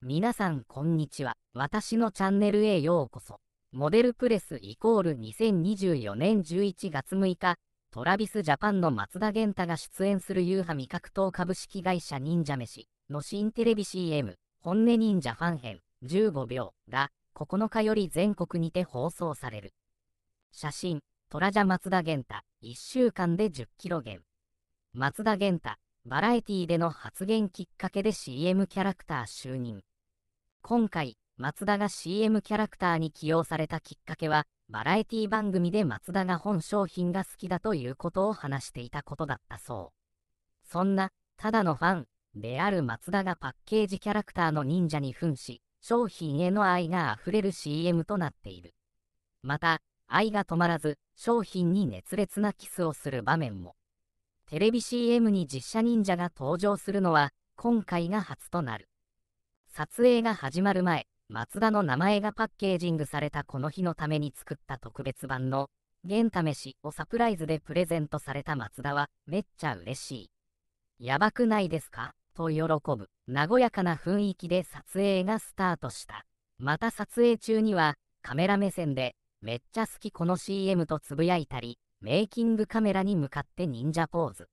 皆さんこんにちは。私のチャンネルへようこそ。モデルプレスイコール2024年11月6日、トラビスジャパンの松田元太が出演するユーハ味格闘株式会社忍者飯の新テレビ CM、本音忍者ファン編15秒が9日より全国にて放送される。写真、トラジャ松田元太、1週間で10キロ減。松田元太、バラエティでの発言きっかけで CM キャラクター就任。今回、松田が CM キャラクターに起用されたきっかけは、バラエティ番組で松田が本商品が好きだということを話していたことだったそう。そんな、ただのファンである松田がパッケージキャラクターの忍者に扮し、商品への愛があふれる CM となっている。また、愛が止まらず、商品に熱烈なキスをする場面も。テレビ CM に実写忍者が登場するのは、今回が初となる。撮影が始まる前、松田の名前がパッケージングされたこの日のために作った特別版の、現試しをサプライズでプレゼントされた松田は、めっちゃ嬉しい。やばくないですかと喜ぶ、和やかな雰囲気で撮影がスタートした。また撮影中には、カメラ目線で、めっちゃ好きこの CM とつぶやいたり、メイキングカメラに向かって忍者ポーズ。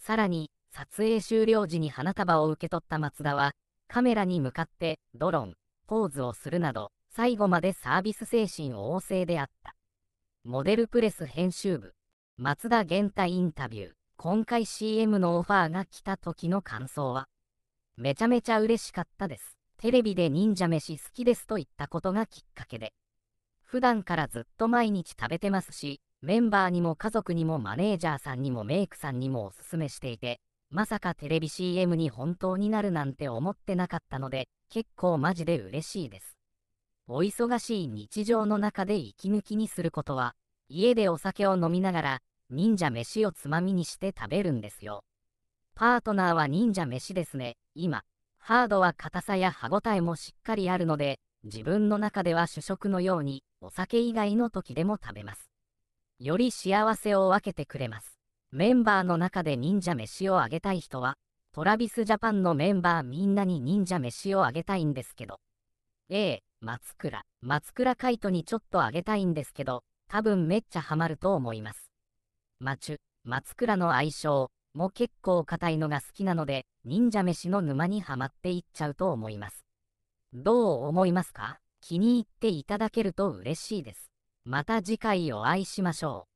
さらに、撮影終了時に花束を受け取った松田は、カメラに向かってドロン、ポーズをするなど、最後までサービス精神旺盛であった。モデルプレス編集部、松田玄太インタビュー、今回 CM のオファーが来た時の感想は、めちゃめちゃ嬉しかったです。テレビで忍者飯好きですと言ったことがきっかけで。普段からずっと毎日食べてますし、メンバーにも家族にもマネージャーさんにもメイクさんにもおすすめしていて、まさかテレビ CM に本当になるなんて思ってなかったので、結構マジで嬉しいです。お忙しい日常の中で息抜きにすることは、家でお酒を飲みながら、忍者飯をつまみにして食べるんですよ。パートナーは忍者飯ですね、今。ハードは硬さや歯ごたえもしっかりあるので、自分の中では主食のように、お酒以外の時でも食べます。より幸せを分けてくれます。メンバーの中で忍者飯をあげたい人は、トラビスジャパンのメンバーみんなに忍者飯をあげたいんですけど。A、松倉、松倉海斗にちょっとあげたいんですけど、多分めっちゃハマると思います。マチュ、松倉の愛称も結構硬いのが好きなので、忍者飯の沼にはまっていっちゃうと思います。どう思いますか気に入っていただけると嬉しいです。また次回お会いしましょう。